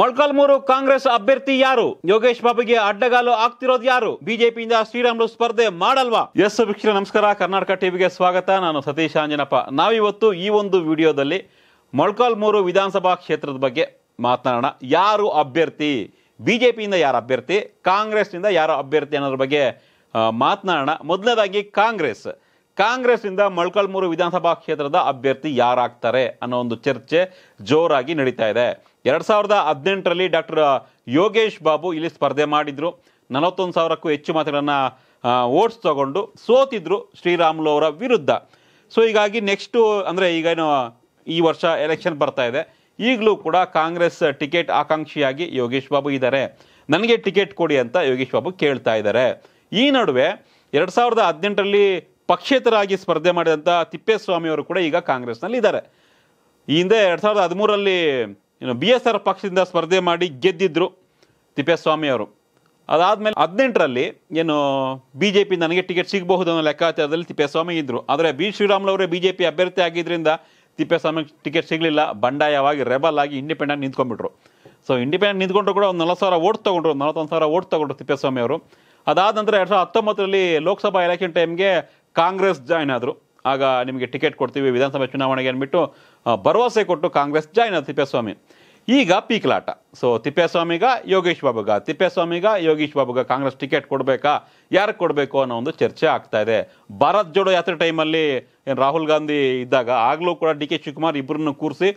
ಮೊಳಕಾಲ್ಮೂರು ಕಾಂಗ್ರೆಸ್ ಅಭ್ಯರ್ಥಿ ಯಾರು ಯೋಗೇಶ್ ಬಾಬುಗೆ ಅಡ್ಡಗಾಲು ಆಗ್ತಿರೋದು ಯಾರು ಬಿಜೆಪಿಯಿಂದ ಶ್ರೀರಾಮುಲು ಸ್ಪರ್ಧೆ ಮಾಡಲ್ವಾ ಎಸ್ ವೀಕ್ಷ ನಮಸ್ಕಾರ ಕರ್ನಾಟಕ ಟಿವಿಗೆ ಸ್ವಾಗತ ನಾನು ಸತೀಶ್ ಆಂಜನಪ್ಪ ನಾವಿವತ್ತು ಈ ಒಂದು ವಿಡಿಯೋದಲ್ಲಿ ಮೊಳಕಾಲ್ಮೂರು ವಿಧಾನಸಭಾ ಕ್ಷೇತ್ರದ ಬಗ್ಗೆ ಮಾತನಾಡೋಣ ಯಾರು ಅಭ್ಯರ್ಥಿ ಬಿಜೆಪಿಯಿಂದ ಯಾರು ಅಭ್ಯರ್ಥಿ ಕಾಂಗ್ರೆಸ್ನಿಂದ ಯಾರು ಅಭ್ಯರ್ಥಿ ಅನ್ನೋದ್ರ ಬಗ್ಗೆ ಮಾತನಾಡೋಣ ಮೊದಲನೇದಾಗಿ ಕಾಂಗ್ರೆಸ್ ಕಾಂಗ್ರೆಸ್ನಿಂದ ಮೊಳಕಾಲ್ಮೂರು ವಿಧಾನಸಭಾ ಕ್ಷೇತ್ರದ ಅಭ್ಯರ್ಥಿ ಯಾರಾಗ್ತಾರೆ ಅನ್ನೋ ಒಂದು ಚರ್ಚೆ ಜೋರಾಗಿ ನಡೀತಾ ಇದೆ ಎರಡು ಸಾವಿರದ ಹದಿನೆಂಟರಲ್ಲಿ ಡಾಕ್ಟರ್ ಯೋಗೇಶ್ ಬಾಬು ಇಲ್ಲಿ ಸ್ಪರ್ಧೆ ಮಾಡಿದರು ನಲವತ್ತೊಂದು ಸಾವಿರಕ್ಕೂ ಹೆಚ್ಚು ಮಾತುಗಳನ್ನು ಓಟ್ಸ್ ತಗೊಂಡು ಸೋತಿದ್ರು ಶ್ರೀರಾಮುಲು ಅವರ ವಿರುದ್ಧ ಸೊ ಹೀಗಾಗಿ ನೆಕ್ಸ್ಟು ಅಂದರೆ ಈಗೇನು ಈ ವರ್ಷ ಎಲೆಕ್ಷನ್ ಬರ್ತಾ ಇದೆ ಈಗಲೂ ಕೂಡ ಕಾಂಗ್ರೆಸ್ ಟಿಕೆಟ್ ಆಕಾಂಕ್ಷಿಯಾಗಿ ಯೋಗೇಶ್ ಬಾಬು ಇದ್ದಾರೆ ನನಗೆ ಟಿಕೆಟ್ ಕೊಡಿ ಅಂತ ಯೋಗೇಶ್ ಬಾಬು ಕೇಳ್ತಾ ಇದ್ದಾರೆ ಈ ನಡುವೆ ಎರಡು ಸಾವಿರದ ಹದಿನೆಂಟರಲ್ಲಿ ಪಕ್ಷೇತರಾಗಿ ಸ್ಪರ್ಧೆ ಮಾಡಿದಂಥ ತಿಪ್ಪೇಸ್ವಾಮಿಯವರು ಕೂಡ ಈಗ ಕಾಂಗ್ರೆಸ್ನಲ್ಲಿ ಇದ್ದಾರೆ ಈ ಹಿಂದೆ ಎರಡು ಸಾವಿರದ ಹದಿಮೂರರಲ್ಲಿ ಇನ್ನು ಬಿ ಎಸ್ ಆರ್ ಪಕ್ಷದಿಂದ ಸ್ಪರ್ಧೆ ಮಾಡಿ ಗೆದ್ದಿದ್ರು ತಿಪ್ಪೇಸ್ವಾಮಿ ಅವರು ಅದಾದಮೇಲೆ ಹದಿನೆಂಟರಲ್ಲಿ ಏನು ಬಿ ಜೆ ಪಿ ನನಗೆ ಟಿಕೆಟ್ ಸಿಗಬಹುದು ಅನ್ನೋ ಲೆಕ್ಕಾಚಾರದಲ್ಲಿ ತಿಪ್ಪೇಸ್ವಾಮಿ ಇದ್ದರು ಆದರೆ ಬಿ ಶ್ರೀರಾಮುಲವರೇ ಬಿ ಜೆ ಪಿ ಅಭ್ಯರ್ಥಿ ಆಗಿದ್ದರಿಂದ ತಿಪ್ಪೇಸ್ವಾಮಿ ಟಿಕೆಟ್ ಸಿಗಲಿಲ್ಲ ಬಂಡಾಯವಾಗಿ ರೆಬಲ್ ಆಗಿ ಇಂಡಿಪೆಂಡೆಂಟ್ ನಿಂತ್ಕೊಂಡ್ಬಿಟ್ರು ಸೊ ಇಂಡಿಪೆಂಡೆಂಟ್ ನಿಂತ್ಕೊಂಡ್ರು ಕೂಡ ಒಂದು ನಲವತ್ತು ಸಾವಿರ ಓಟ್ ತೊಗೊಂಡ್ರು ನಲವತ್ತೊಂದು ಸಾವಿರ ಓಟ್ ತೊಗೊಂಡ್ರು ತಿಪ್ಪೇಸ್ವಾಮಿ ಅವರು ಅದಾದ ನಂತರ ಎರಡು ಸಾವಿರದ ಹತ್ತೊಂಬತ್ತರಲ್ಲಿ ಲೋಕಸಭಾ ಎಲೆಕ್ಷನ್ ಟೈಮ್ಗೆ ಕಾಂಗ್ರೆಸ್ ಜಾಯ್ನ್ ಆದರು ಆಗ ನಿಮಗೆ ಟಿಕೆಟ್ ಕೊಡ್ತೀವಿ ವಿಧಾನಸಭೆ ಚುನಾವಣೆಗೆ ಅಂದ್ಬಿಟ್ಟು ಭರವಸೆ ಕೊಟ್ಟು ಕಾಂಗ್ರೆಸ್ ಆದ ತಿಪ್ಪೇಸ್ವಾಮಿ ಈಗ ಪೀಕ್ಲಾಟ ಸೊ ತಿಪ್ಪೇಸ್ವಾಮಿಗ ಯೋಗೇಶ್ ಬಾಬುಗ ತಿಪ್ಪೇಸ್ವಾಮಿಗ ಯೋಗೇಶ್ ಬಾಬುಗ ಕಾಂಗ್ರೆಸ್ ಟಿಕೆಟ್ ಕೊಡಬೇಕಾ ಯಾರಿಗೆ ಕೊಡಬೇಕು ಅನ್ನೋ ಒಂದು ಚರ್ಚೆ ಆಗ್ತಾ ಇದೆ ಭಾರತ್ ಜೋಡೋ ಯಾತ್ರೆ ಟೈಮಲ್ಲಿ ಏನು ರಾಹುಲ್ ಗಾಂಧಿ ಇದ್ದಾಗ ಆಗಲೂ ಕೂಡ ಡಿ ಕೆ ಶಿವಕುಮಾರ್ ಇಬ್ಬರನ್ನು ಕೂರಿಸಿ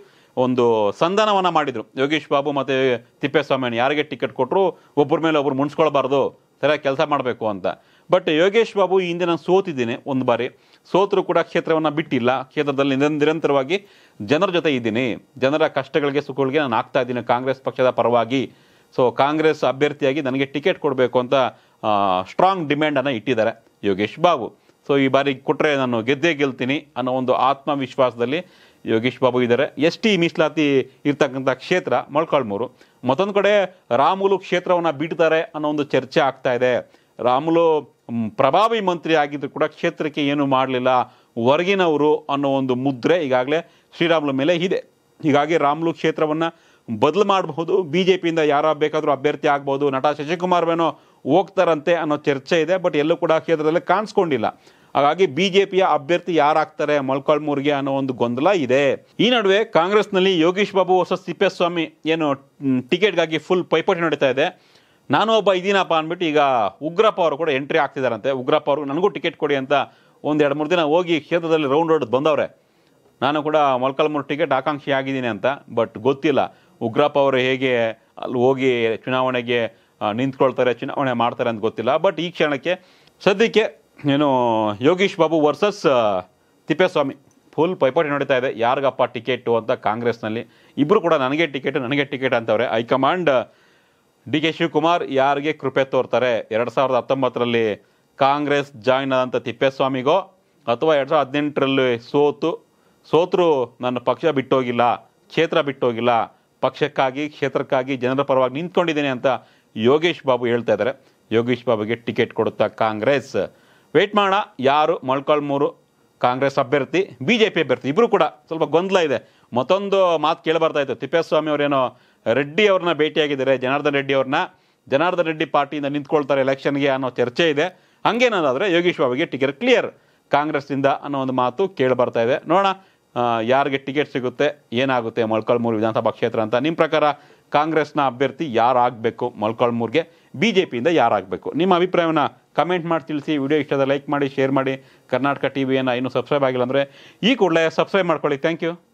ಒಂದು ಸಂಧಾನವನ್ನು ಮಾಡಿದರು ಯೋಗೇಶ್ ಬಾಬು ಮತ್ತು ತಿಪ್ಪೇಸ್ವಾಮಿ ಯಾರಿಗೆ ಟಿಕೆಟ್ ಕೊಟ್ಟರು ಒಬ್ಬರ ಮೇಲೆ ಒಬ್ಬರು ಮುಣಿಸ್ಕೊಳ್ಬಾರ್ದು ಸರಿಯಾಗಿ ಕೆಲಸ ಮಾಡಬೇಕು ಅಂತ ಬಟ್ ಯೋಗೇಶ್ ಬಾಬು ಈ ಹಿಂದೆ ನಾನು ಸೋತಿದ್ದೇನೆ ಒಂದು ಬಾರಿ ಸೋತರು ಕೂಡ ಕ್ಷೇತ್ರವನ್ನು ಬಿಟ್ಟಿಲ್ಲ ಕ್ಷೇತ್ರದಲ್ಲಿ ನಿರಂತರವಾಗಿ ಜನರ ಜೊತೆ ಇದ್ದೀನಿ ಜನರ ಕಷ್ಟಗಳಿಗೆ ಸುಖಗಳಿಗೆ ನಾನು ಆಗ್ತಾ ಇದ್ದೀನಿ ಕಾಂಗ್ರೆಸ್ ಪಕ್ಷದ ಪರವಾಗಿ ಸೊ ಕಾಂಗ್ರೆಸ್ ಅಭ್ಯರ್ಥಿಯಾಗಿ ನನಗೆ ಟಿಕೆಟ್ ಕೊಡಬೇಕು ಅಂತ ಸ್ಟ್ರಾಂಗ್ ಡಿಮ್ಯಾಂಡನ್ನು ಇಟ್ಟಿದ್ದಾರೆ ಯೋಗೇಶ್ ಬಾಬು ಸೊ ಈ ಬಾರಿ ಕೊಟ್ಟರೆ ನಾನು ಗೆದ್ದೇ ಗೆಲ್ತೀನಿ ಅನ್ನೋ ಒಂದು ಆತ್ಮವಿಶ್ವಾಸದಲ್ಲಿ ಯೋಗೇಶ್ ಬಾಬು ಇದ್ದಾರೆ ಎಸ್ ಟಿ ಮೀಸಲಾತಿ ಇರ್ತಕ್ಕಂಥ ಕ್ಷೇತ್ರ ಮೊಳಕಾಳ್ಮೂರು ಮತ್ತೊಂದು ಕಡೆ ರಾಮುಲು ಕ್ಷೇತ್ರವನ್ನು ಬಿಡ್ತಾರೆ ಅನ್ನೋ ಒಂದು ಚರ್ಚೆ ಆಗ್ತಾ ಇದೆ ರಾಮುಲು ಪ್ರಭಾವಿ ಮಂತ್ರಿ ಆಗಿದ್ದರೂ ಕೂಡ ಕ್ಷೇತ್ರಕ್ಕೆ ಏನು ಮಾಡಲಿಲ್ಲ ಹೊರಗಿನವರು ಅನ್ನೋ ಒಂದು ಮುದ್ರೆ ಈಗಾಗಲೇ ಶ್ರೀರಾಮುಲು ಮೇಲೆ ಇದೆ ಹೀಗಾಗಿ ರಾಮುಲು ಕ್ಷೇತ್ರವನ್ನು ಬದಲು ಮಾಡಬಹುದು ಬಿ ಜೆ ಪಿಯಿಂದ ಯಾರು ಬೇಕಾದರೂ ಅಭ್ಯರ್ಥಿ ಆಗ್ಬೋದು ನಟ ಶಶಿಕುಮಾರ್ ಬೇನೋ ಹೋಗ್ತಾರಂತೆ ಅನ್ನೋ ಚರ್ಚೆ ಇದೆ ಬಟ್ ಎಲ್ಲೂ ಕೂಡ ಕ್ಷೇತ್ರದಲ್ಲಿ ಕಾಣಿಸ್ಕೊಂಡಿಲ್ಲ ಹಾಗಾಗಿ ಬಿ ಜೆ ಪಿಯ ಅಭ್ಯರ್ಥಿ ಯಾರಾಗ್ತಾರೆ ಮೊಳ್ಕಾಳ್ಮೂರ್ಗೆ ಅನ್ನೋ ಒಂದು ಗೊಂದಲ ಇದೆ ಈ ನಡುವೆ ಕಾಂಗ್ರೆಸ್ನಲ್ಲಿ ಯೋಗೀಶ್ ಬಾಬು ಹೊಸ ತಿಪ್ಪೇಸ್ವಾಮಿ ಏನು ಟಿಕೆಟ್ಗಾಗಿ ಫುಲ್ ಪೈಪೋಟಿ ನಡೀತಾ ಇದೆ ನಾನು ಒಬ್ಬ ಇದೀನಪ್ಪ ಅಂದ್ಬಿಟ್ಟು ಈಗ ಉಗ್ರಪ್ಪ ಅವರು ಕೂಡ ಎಂಟ್ರಿ ಆಗ್ತಿದಾರಂತೆ ಉಗ್ರಪ್ಪ ಅವರು ನನಗೂ ಟಿಕೆಟ್ ಕೊಡಿ ಅಂತ ಒಂದು ಎರಡು ಮೂರು ದಿನ ಹೋಗಿ ಕ್ಷೇತ್ರದಲ್ಲಿ ರೌಂಡ್ ಹೊಡೆದು ಬಂದವ್ರೆ ನಾನು ಕೂಡ ಮೊಳಕಾಲ್ಮೂರು ಟಿಕೆಟ್ ಆಕಾಂಕ್ಷಿ ಆಗಿದ್ದೀನಿ ಅಂತ ಬಟ್ ಗೊತ್ತಿಲ್ಲ ಉಗ್ರಪ್ಪ ಅವರು ಹೇಗೆ ಅಲ್ಲಿ ಹೋಗಿ ಚುನಾವಣೆಗೆ ನಿಂತ್ಕೊಳ್ತಾರೆ ಚುನಾವಣೆ ಮಾಡ್ತಾರೆ ಅಂತ ಗೊತ್ತಿಲ್ಲ ಬಟ್ ಈ ಕ್ಷಣಕ್ಕೆ ಸದ್ಯಕ್ಕೆ ಏನು ಯೋಗೀಶ್ ಬಾಬು ವರ್ಸಸ್ ತಿಪ್ಪೇಸ್ವಾಮಿ ಫುಲ್ ಪೈಪೋಟಿ ನಡೀತಾ ಇದೆ ಯಾರಿಗಪ್ಪ ಟಿಕೆಟು ಅಂತ ಕಾಂಗ್ರೆಸ್ನಲ್ಲಿ ಇಬ್ಬರು ಕೂಡ ನನಗೆ ಟಿಕೆಟ್ ನನಗೆ ಟಿಕೆಟ್ ಅಂತವ್ರೆ ಹೈಕಮಾಂಡ್ ಡಿ ಕೆ ಶಿವಕುಮಾರ್ ಯಾರಿಗೆ ಕೃಪೆ ತೋರ್ತಾರೆ ಎರಡು ಸಾವಿರದ ಹತ್ತೊಂಬತ್ತರಲ್ಲಿ ಕಾಂಗ್ರೆಸ್ ಜಾಯ್ನ್ ಆದಂಥ ತಿಪ್ಪೇಸ್ವಾಮಿಗೋ ಅಥವಾ ಎರಡು ಸಾವಿರದ ಹದಿನೆಂಟರಲ್ಲಿ ಸೋತು ಸೋತರು ನನ್ನ ಪಕ್ಷ ಬಿಟ್ಟೋಗಿಲ್ಲ ಕ್ಷೇತ್ರ ಬಿಟ್ಟೋಗಿಲ್ಲ ಪಕ್ಷಕ್ಕಾಗಿ ಕ್ಷೇತ್ರಕ್ಕಾಗಿ ಜನರ ಪರವಾಗಿ ನಿಂತ್ಕೊಂಡಿದ್ದೀನಿ ಅಂತ ಯೋಗೇಶ್ ಬಾಬು ಹೇಳ್ತಾ ಇದ್ದಾರೆ ಯೋಗೇಶ್ ಬಾಬುಗೆ ಟಿಕೆಟ್ ಕೊಡುತ್ತಾ ಕಾಂಗ್ರೆಸ್ ವೆಯ್ಟ್ ಮಾಡೋಣ ಯಾರು ಮೊಳ್ಕಾಲ್ಮೂರು ಕಾಂಗ್ರೆಸ್ ಅಭ್ಯರ್ಥಿ ಬಿ ಜೆ ಪಿ ಅಭ್ಯರ್ಥಿ ಇಬ್ಬರು ಕೂಡ ಸ್ವಲ್ಪ ಗೊಂದಲ ಇದೆ ಮತ್ತೊಂದು ಮಾತು ಕೇಳಿಬರ್ತಾ ಇತ್ತು ತಿಪ್ಪೇಸ್ವಾಮಿ ಅವರೇನೋ ರೆಡ್ಡಿ ಅವ್ರನ್ನ ಭೇಟಿಯಾಗಿದ್ದಾರೆ ಜನಾರ್ದನ್ ರೆಡ್ಡಿ ಅವ್ರನ್ನ ಜನಾರ್ದನ್ ರೆಡ್ಡಿ ಪಾರ್ಟಿಯಿಂದ ನಿಂತ್ಕೊಳ್ತಾರೆ ಎಲೆಕ್ಷನ್ಗೆ ಅನ್ನೋ ಚರ್ಚೆ ಇದೆ ಹಂಗೇನಾದ್ರೆ ಯೋಗೇಶ್ ಬಾಬುಗೆ ಟಿಕೆಟ್ ಕ್ಲಿಯರ್ ಕಾಂಗ್ರೆಸ್ನಿಂದ ಅನ್ನೋ ಒಂದು ಮಾತು ಕೇಳಿ ಬರ್ತಾ ಇದೆ ನೋಡೋಣ ಯಾರಿಗೆ ಟಿಕೆಟ್ ಸಿಗುತ್ತೆ ಏನಾಗುತ್ತೆ ಮೊಳ್ಕಾಲ್ಮೂರು ವಿಧಾನಸಭಾ ಕ್ಷೇತ್ರ ಅಂತ ನಿಮ್ಮ ಪ್ರಕಾರ ಕಾಂಗ್ರೆಸ್ನ ಅಭ್ಯರ್ಥಿ ಯಾರು ಆಗಬೇಕು ಮಲ್ಕೊಳ್ಳಮೂರ್ಗೆ ಬಿಜೆಪಿ ಇಂದ ಯಾರು ಆಗಬೇಕು ನಿಮ್ಮ ಅಭಿಪ್ರಾಯವನ್ನು ಕಾಮೆಂಟ್ ಮಾಡಿ ತಿಳಿಸಿ ವಿಡಿಯೋ ಇಷ್ಟ ಆದರೆ ಲೈಕ್ ಮಾಡಿ แชร์ ಮಾಡಿ ಕರ್ನಾಟಕ ಟಿವಿಯನ್ನ ಇನ್ನು سبسಕ್ರೈಬ್ ಆಗಿಲ್ಲ ಅಂದ್ರೆ ಈ ಕೂಡಲೇ سبسಕ್ರೈಬ್ ಮಾಡ್ಕೊಳ್ಳಿ ಥ್ಯಾಂಕ್ ಯು